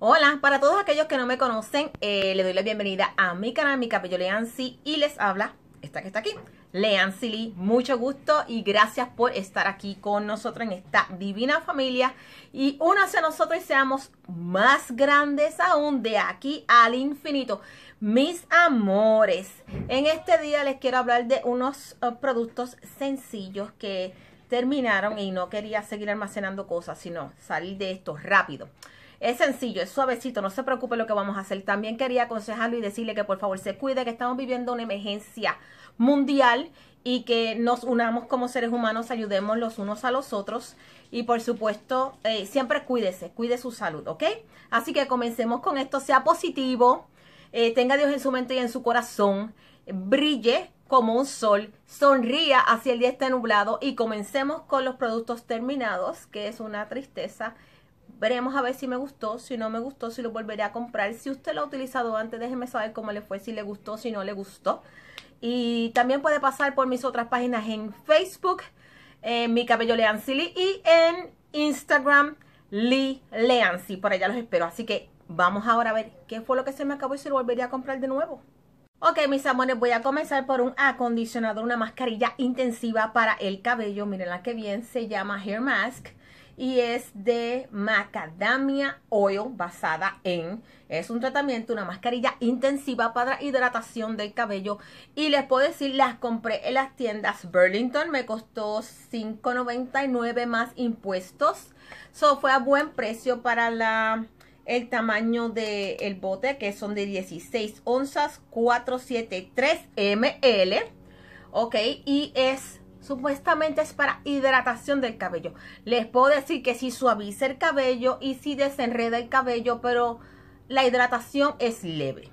Hola, para todos aquellos que no me conocen, eh, le doy la bienvenida a mi canal, mi Lean Leancy y les habla esta que está aquí, Leancy Lee. Mucho gusto y gracias por estar aquí con nosotros en esta divina familia. Y únanse a nosotros y seamos más grandes aún de aquí al infinito. Mis amores, en este día les quiero hablar de unos eh, productos sencillos que terminaron y no quería seguir almacenando cosas, sino salir de esto rápido. Es sencillo, es suavecito, no se preocupe lo que vamos a hacer. También quería aconsejarlo y decirle que por favor se cuide, que estamos viviendo una emergencia mundial y que nos unamos como seres humanos, ayudemos los unos a los otros y por supuesto eh, siempre cuídese, cuide su salud, ¿ok? Así que comencemos con esto, sea positivo eh, tenga Dios en su mente y en su corazón, brille como un sol, sonría así el día está nublado y comencemos con los productos terminados, que es una tristeza. Veremos a ver si me gustó, si no me gustó, si lo volveré a comprar. Si usted lo ha utilizado antes, déjeme saber cómo le fue, si le gustó, si no le gustó. Y también puede pasar por mis otras páginas en Facebook, en eh, Mi Cabello Lee y en Instagram, Lee Leancy. Por allá los espero. Así que Vamos ahora a ver qué fue lo que se me acabó y si lo volvería a comprar de nuevo. Ok, mis amores, voy a comenzar por un acondicionador, una mascarilla intensiva para el cabello. Miren la que bien, se llama Hair Mask y es de macadamia oil basada en es un tratamiento una mascarilla intensiva para hidratación del cabello y les puedo decir las compré en las tiendas Burlington me costó 5.99 más impuestos so fue a buen precio para la el tamaño del bote, que son de 16 onzas, 473 ml, ¿ok? Y es, supuestamente es para hidratación del cabello. Les puedo decir que si suaviza el cabello y si desenreda el cabello, pero la hidratación es leve.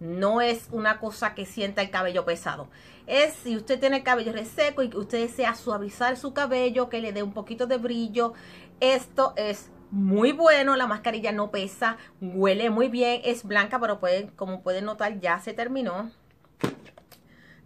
No es una cosa que sienta el cabello pesado. Es si usted tiene el cabello reseco y que usted desea suavizar su cabello, que le dé un poquito de brillo, esto es muy bueno, la mascarilla no pesa, huele muy bien, es blanca, pero pueden, como pueden notar ya se terminó.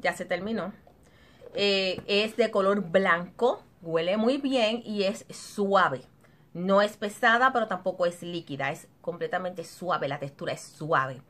Ya se terminó. Eh, es de color blanco, huele muy bien y es suave. No es pesada, pero tampoco es líquida, es completamente suave, la textura es suave.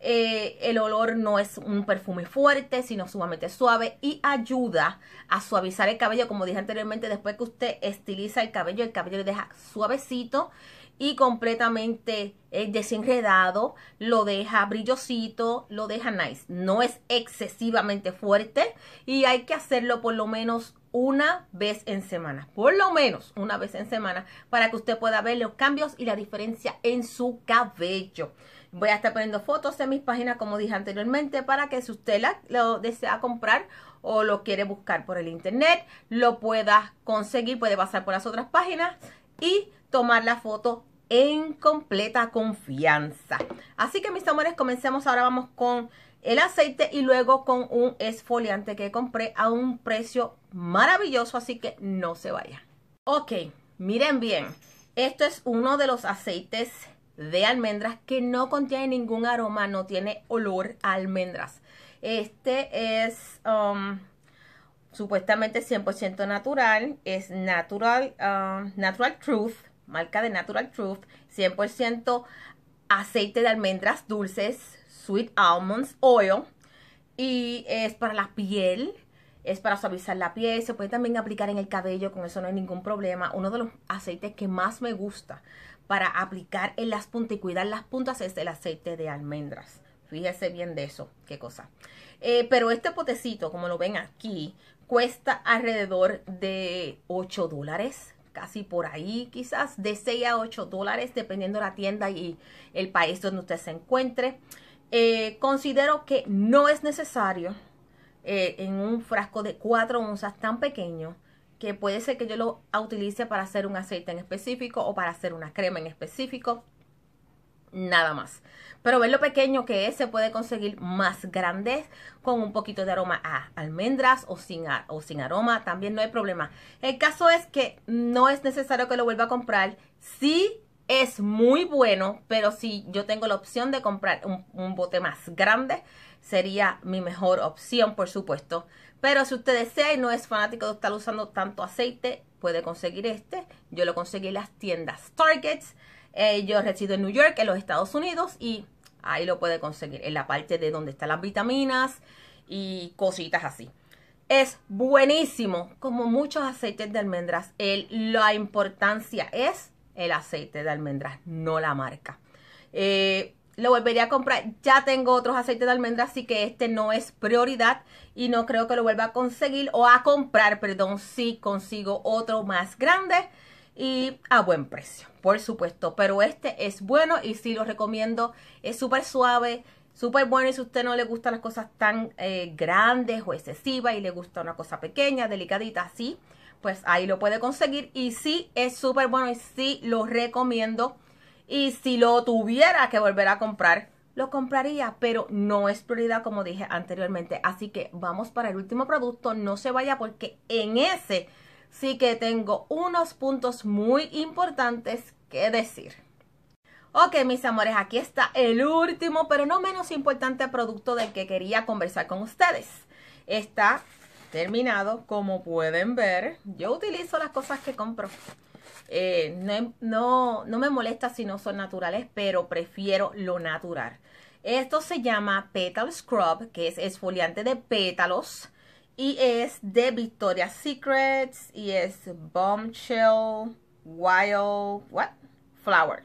Eh, el olor no es un perfume fuerte, sino sumamente suave y ayuda a suavizar el cabello. Como dije anteriormente, después que usted estiliza el cabello, el cabello le deja suavecito y completamente eh, desenredado, lo deja brillosito, lo deja nice. No es excesivamente fuerte y hay que hacerlo por lo menos una vez en semana, por lo menos una vez en semana, para que usted pueda ver los cambios y la diferencia en su cabello. Voy a estar poniendo fotos en mis páginas, como dije anteriormente, para que si usted la, lo desea comprar o lo quiere buscar por el internet, lo pueda conseguir, puede pasar por las otras páginas y tomar la foto en completa confianza. Así que mis amores, comencemos. Ahora vamos con el aceite y luego con un esfoliante que compré a un precio maravilloso, así que no se vaya. Ok, miren bien. Esto es uno de los aceites de almendras que no contiene ningún aroma, no tiene olor a almendras. Este es um, supuestamente 100% natural, es natural, um, natural Truth, marca de Natural Truth, 100% aceite de almendras dulces, sweet almonds oil, y es para la piel, es para suavizar la piel, se puede también aplicar en el cabello, con eso no hay ningún problema. Uno de los aceites que más me gusta para aplicar en las puntas y cuidar las puntas es el aceite de almendras. Fíjese bien de eso, qué cosa. Eh, pero este potecito, como lo ven aquí, cuesta alrededor de 8 dólares, casi por ahí, quizás de 6 a 8 dólares, dependiendo la tienda y el país donde usted se encuentre. Eh, considero que no es necesario eh, en un frasco de 4 onzas tan pequeño que puede ser que yo lo utilice para hacer un aceite en específico o para hacer una crema en específico, nada más. Pero ver lo pequeño que es, se puede conseguir más grande con un poquito de aroma a almendras o sin, o sin aroma, también no hay problema. El caso es que no es necesario que lo vuelva a comprar. Sí es muy bueno, pero si yo tengo la opción de comprar un bote más grande, sería mi mejor opción, por supuesto. Pero si usted desea y no es fanático de estar usando tanto aceite, puede conseguir este. Yo lo conseguí en las tiendas Targets. Eh, yo resido en New York, en los Estados Unidos, y ahí lo puede conseguir, en la parte de donde están las vitaminas y cositas así. Es buenísimo, como muchos aceites de almendras. El, la importancia es el aceite de almendras, no la marca. Eh, lo volvería a comprar. Ya tengo otros aceites de almendra, así que este no es prioridad y no creo que lo vuelva a conseguir o a comprar, perdón, si consigo otro más grande y a buen precio, por supuesto. Pero este es bueno y si lo recomiendo. Es súper suave, súper bueno. Y si a usted no le gustan las cosas tan eh, grandes o excesivas y le gusta una cosa pequeña, delicadita, así, pues ahí lo puede conseguir. Y sí es súper bueno y sí lo recomiendo. Y si lo tuviera que volver a comprar, lo compraría, pero no es prioridad como dije anteriormente. Así que vamos para el último producto, no se vaya porque en ese sí que tengo unos puntos muy importantes que decir. Ok, mis amores, aquí está el último, pero no menos importante producto del que quería conversar con ustedes. Está terminado, como pueden ver. Yo utilizo las cosas que compro. Eh, em, no, no, me molesta si no son naturales, pero prefiero lo natural. Esto se llama Petal Scrub, que es exfoliante de pétalos. Y es de Victoria's Secrets y es Bombshell Wild what? Flower.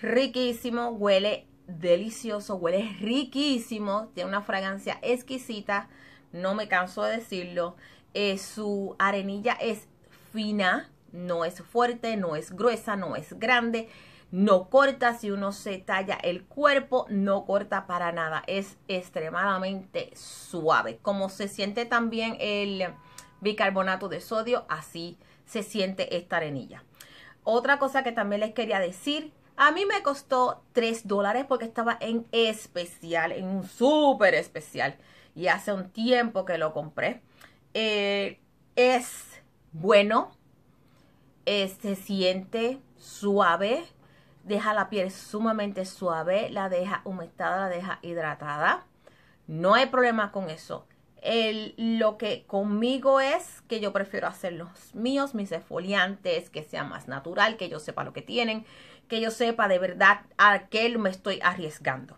Riquísimo, huele delicioso, huele riquísimo, tiene una fragancia exquisita, no me canso de decirlo. Eh, su arenilla es fina, no es fuerte, no es gruesa, no es grande, no corta si uno se talla el cuerpo, no corta para nada, es extremadamente suave. Como se siente también el bicarbonato de sodio, así se siente esta arenilla. Otra cosa que también les quería decir, a mí me costó 3 dólares porque estaba en especial, en un súper especial. Y hace un tiempo que lo compré. Eh, es bueno, eh, se siente suave, deja la piel sumamente suave, la deja humectada, la deja hidratada. No hay problema con eso. lo que conmigo es que yo prefiero hacer los míos, mis esfoliantes, que sea más natural, que yo sepa lo que tienen, que yo sepa de verdad a qué me estoy arriesgando.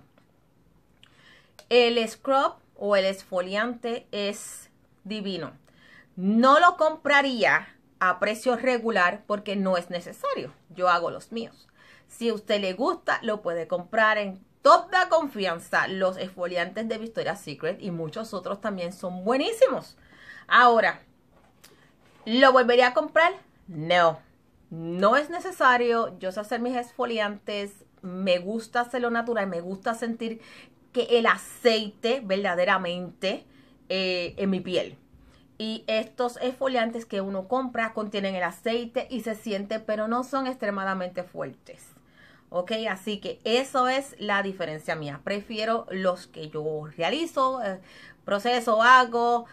El scrub o el esfoliante es divino. No lo compraría a precio regular porque no es necesario. Yo hago los míos. Si a usted le gusta, lo puede comprar en toda confianza. Los esfoliantes de Victoria's Secret y muchos otros también son buenísimos. Ahora, ¿lo volvería a comprar? No. No es necesario. Yo sé hacer mis esfoliantes. Me gusta hacerlo natural. Me gusta sentir que el aceite verdaderamente eh, en mi piel. Y estos esfoliantes que uno compra contienen el aceite y se siente, pero no son extremadamente fuertes. ¿Ok? Así que eso es la diferencia mía. Prefiero los que yo realizo, eh, proceso, hago,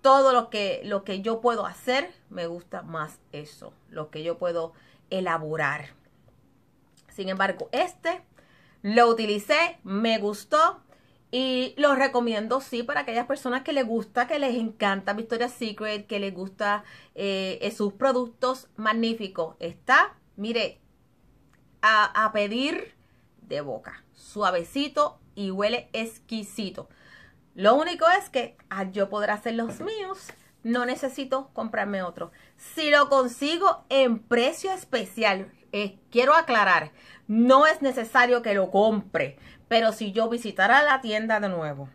todo lo que, lo que yo puedo hacer, me gusta más eso, lo que yo puedo elaborar. Sin embargo, este lo utilicé, me gustó, y lo recomiendo, sí, para aquellas personas que les gusta, que les encanta Victoria's Secret, que les gusta eh, eh, sus productos magníficos. Está, mire, a, a pedir de boca. Suavecito y huele exquisito. Lo único es que yo podré hacer los míos, no necesito comprarme otro. Si lo consigo en precio especial, eh, quiero aclarar, no es necesario que lo compre, pero si yo visitara la tienda de nuevo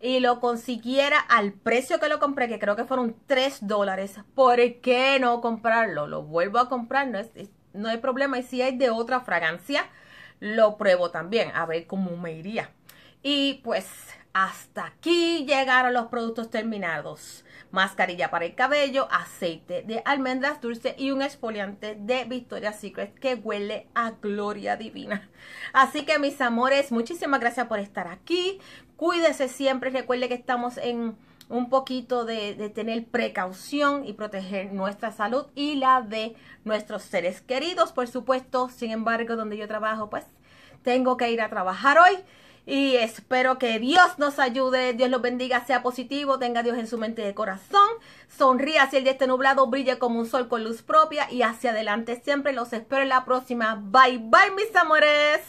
y lo consiguiera al precio que lo compré, que creo que fueron 3 dólares, ¿por qué no comprarlo? Lo vuelvo a comprar, no, es, no hay problema. Y si hay de otra fragancia, lo pruebo también, a ver cómo me iría. Y pues hasta aquí llegaron los productos terminados. Mascarilla para el cabello, aceite de almendras dulce y un exfoliante de Victoria's Secret que huele a gloria divina. Así que mis amores, muchísimas gracias por estar aquí. Cuídese siempre. Recuerde que estamos en un poquito de, de, tener precaución y proteger nuestra salud y la de nuestros seres queridos, por supuesto. Sin embargo, donde yo trabajo, pues tengo que ir a trabajar hoy. Y espero que Dios nos ayude, Dios los bendiga, sea positivo, tenga Dios en su mente y corazón, sonría si el día este nublado, brille como un sol con luz propia y hacia adelante siempre. Los espero en la próxima. Bye bye mis amores.